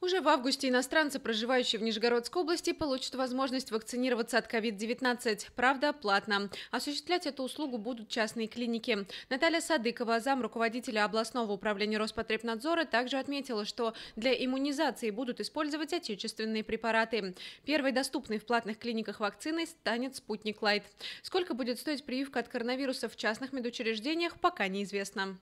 Уже в августе иностранцы, проживающие в Нижегородской области, получат возможность вакцинироваться от COVID-19, правда, платно. Осуществлять эту услугу будут частные клиники. Наталья Садыкова, зам руководителя областного управления Роспотребнадзора, также отметила, что для иммунизации будут использовать отечественные препараты. Первой доступной в платных клиниках вакциной станет «Спутник Лайт». Сколько будет стоить прививка от коронавируса в частных медучреждениях, пока неизвестно.